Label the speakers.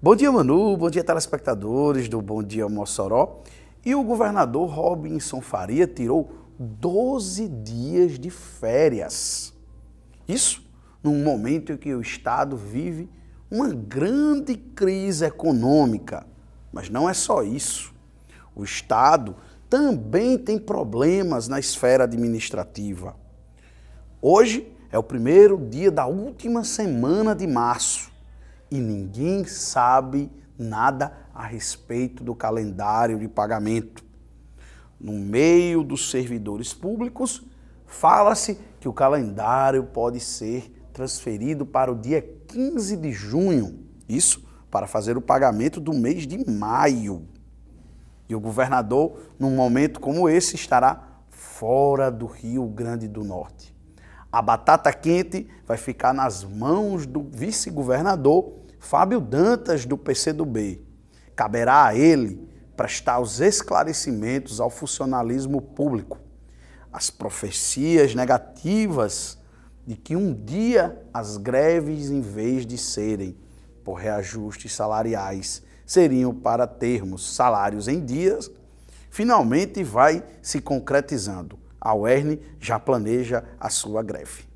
Speaker 1: Bom dia, Manu. Bom dia, telespectadores do Bom Dia Mossoró. E o governador Robinson Faria tirou 12 dias de férias. Isso num momento em que o Estado vive uma grande crise econômica. Mas não é só isso. O Estado também tem problemas na esfera administrativa. Hoje é o primeiro dia da última semana de março e ninguém sabe nada a respeito do calendário de pagamento. No meio dos servidores públicos, fala-se que o calendário pode ser transferido para o dia 15 de junho, isso para fazer o pagamento do mês de maio. E o governador, num momento como esse, estará fora do Rio Grande do Norte. A batata quente vai ficar nas mãos do vice-governador Fábio Dantas, do PCdoB. Caberá a ele prestar os esclarecimentos ao funcionalismo público. As profecias negativas de que um dia as greves, em vez de serem por reajustes salariais, seriam para termos salários em dias, finalmente vai se concretizando. A UERN já planeja a sua greve.